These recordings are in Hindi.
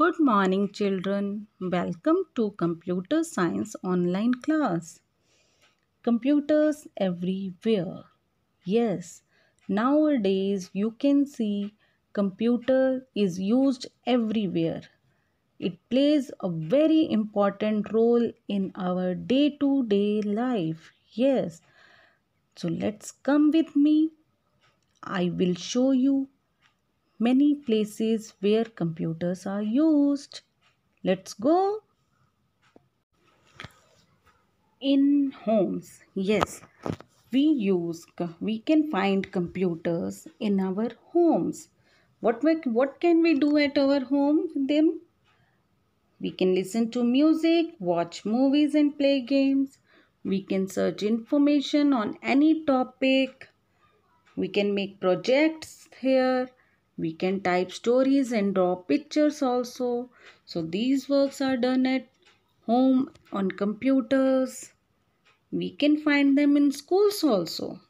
Good morning children. Welcome to Computer Science online class. Computers everywhere. Yes, nowadays you can see computer is used everywhere. It plays a very important role in our day-to-day -day life. Yes. So let's come with me. I will show you many places where computers are used. Let's go. In homes, yes, we use, we can find computers in our homes. What, we, what can we do at our home with them? We can listen to music, watch movies and play games. We can search information on any topic. We can make projects here. We can type stories and draw pictures also. So these works are done at home on computers. We can find them in schools also.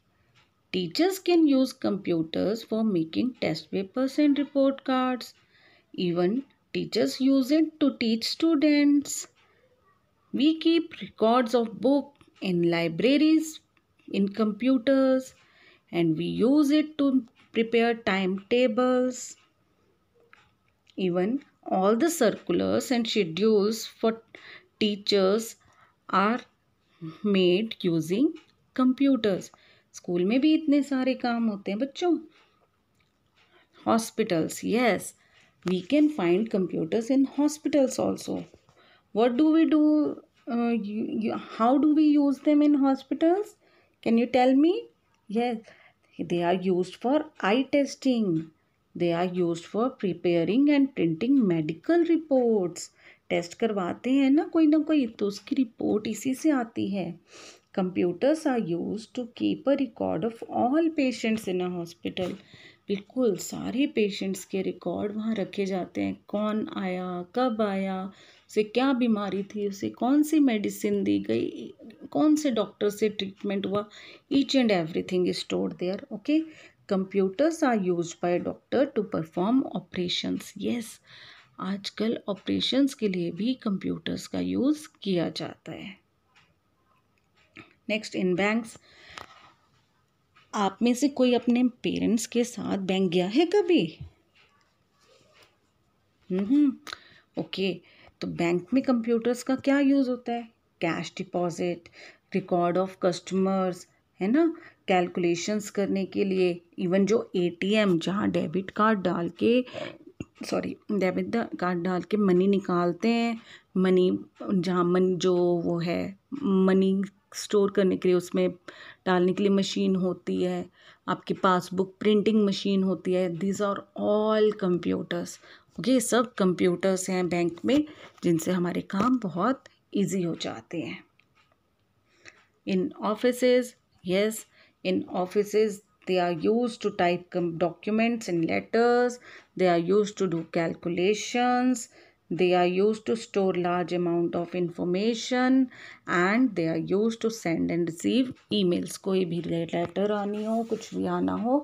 Teachers can use computers for making test papers and report cards. Even teachers use it to teach students. We keep records of books in libraries, in computers and we use it to prepare timetables, even all the circulars and schedules for teachers are made using computers. School में भी इतने सारे काम होते हैं बच्चों hospitals yes we can find computers in hospitals also what do we do uh, you, you, how do we use them in hospitals can you tell me yes they are used for eye testing they are use for preparing and printing medical reports test करवाते हैं ना कोई ना कोई तो उसकी रिपोर्ट इसी से आती है computers are use to keep a record of all patients in a hospital बिल्कुल सारे पेशेंट्स के रिकॉर्ड वहाँ रखे जाते हैं कौन आया कब आया उसे क्या बीमारी थी उसे कौन सी मेडिसिन दी गई कौन से डॉक्टर से ट्रीटमेंट हुआ each and everything is store there okay computers are use by doctor to perform operations yes आजकल ऑपरेशंस के लिए भी कंप्यूटर्स का यूज़ किया जाता है नेक्स्ट इन बैंक्स आप में से कोई अपने पेरेंट्स के साथ बैंक गया है कभी हम्म ओके okay. तो बैंक में कंप्यूटर्स का क्या यूज़ होता है cash deposit record of customers है ना कैलकुलेशंस करने के लिए इवन जो एटीएम जहाँ डेबिट कार्ड डाल के सॉरी डेबिट कार्ड डाल के मनी निकालते हैं मनी जहाँ मन जो वो है मनी स्टोर करने के लिए उसमें डालने के लिए मशीन होती है आपकी पासबुक प्रिंटिंग मशीन होती है these are all computers okay सब कंप्यूटर्स हैं बैंक में जिनसे हमारे काम बहुत इजी हो जाते हैं in office yes in office they are use to type documents in letters they are use to do calculations they are used to store large amount of information and they are used to send and receive emails कोई भी लेटर आनी हो कुछ भी आना हो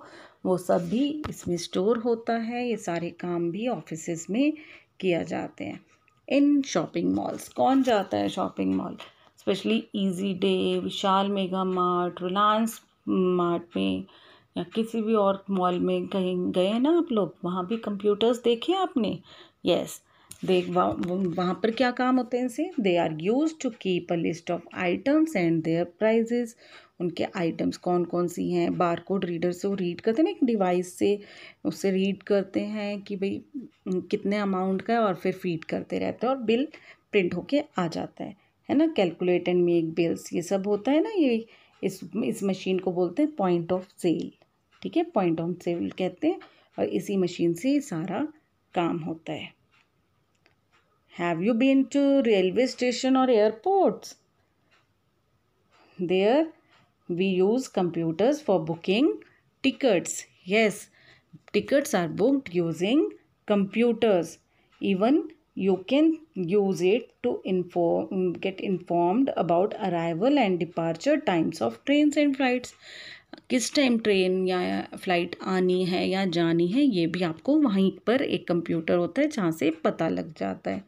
वो सब भी इसमें स्टोर होता है ये सारे काम भी ऑफिस में किया जाते हैं इन शॉपिंग मॉल्स कौन जाता है shopping mall specially Easyday Vishal Mega Mart Reliance Mart में या किसी भी और मॉल में कहीं गए ना आप लोग वहाँ भी कंप्यूटर्स देखे आपने यस yes. दे वहाँ पर क्या काम होते हैं इनसे they are use to keep a list of items and their prices उनके आइटम्स कौन कौन सी हैं बार कोड रीडर से वो रीड करते हैं ना एक डिवाइस से उससे रीड करते हैं कि भाई कितने अमाउंट का है और फिर फीड करते रहते हैं और बिल प्रिंट होके आ जाता है है ना कैलकुलेट एंड मेक बिल्स ये सब होता है ना ये इस इस मशीन को बोलते हैं पॉइंट ऑफ सेल ठीक है पॉइंट ऑफ सेल कहते हैं और इसी मशीन से सारा काम होता है Have you been to railway station or airports? There we use computers for booking tickets. Yes, tickets are booked using computers. Even you can use it to inform, get informed about arrival and departure times of trains and flights. किस टाइम ट्रेन या फ्लाइट आनी है या जानी है ये भी आपको वहीं पर एक कंप्यूटर होता है जहाँ से पता लग जाता है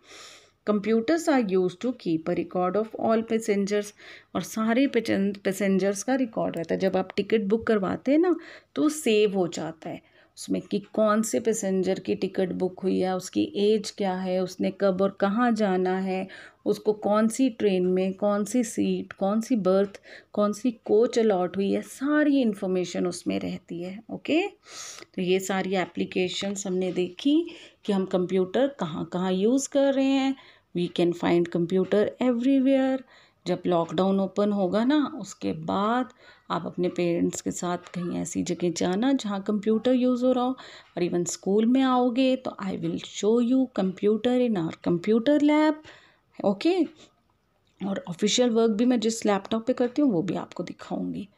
computers are use to keep a record of all passengers और सारे पैसेंजर्स का रिकॉर्ड रहता है जब आप टिकट बुक करवाते हैं ना तो सेव हो जाता है उसमें कि कौन से पैसेंजर की टिकट बुक हुई है उसकी एज क्या है उसने कब और कहाँ जाना है उसको कौन सी ट्रेन में कौन सी सीट कौन सी बर्थ कौन सी कोच अलॉट हुई है सारी इन्फॉर्मेशन उसमें रहती है ओके तो ये सारी एप्लीकेशंस हमने देखी कि हम कंप्यूटर कहाँ कहाँ यूज़ कर रहे हैं we can find computer everywhere जब लॉकडाउन ओपन होगा ना उसके बाद आप अपने पेरेंट्स के साथ कहीं ऐसी जगह जाना जहाँ कंप्यूटर यूज़ हो रहा हो और इवन स्कूल में आओगे तो I will show you computer in our computer lab okay और ऑफिशियल वर्क भी मैं जिस लैपटॉप पे करती हूँ वो भी आपको दिखाऊंगी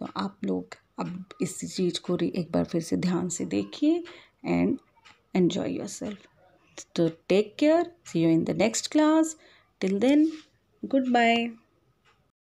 तो आप लोग अब इस चीज़ को एक बार फिर से ध्यान से देखिए एंड एन्जॉय योर सेल्फ तो take care see you in the next class till then good bye